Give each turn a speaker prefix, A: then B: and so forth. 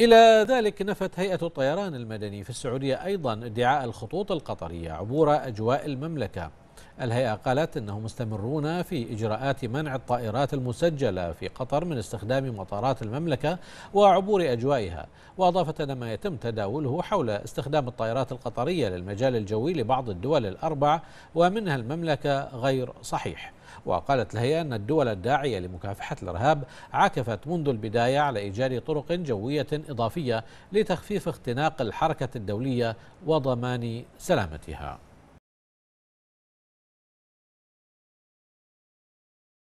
A: إلى ذلك نفت هيئة الطيران المدني في السعودية أيضا ادعاء الخطوط القطرية عبور أجواء المملكة الهيئة قالت أنهم مستمرون في إجراءات منع الطائرات المسجلة في قطر من استخدام مطارات المملكة وعبور أجوائها وأضافت أن ما يتم تداوله حول استخدام الطائرات القطرية للمجال الجوي لبعض الدول الأربع ومنها المملكة غير صحيح وقالت الهيئة أن الدول الداعية لمكافحة الإرهاب عكفت منذ البداية على إيجاد طرق جوية إضافية لتخفيف اختناق الحركة الدولية وضمان سلامتها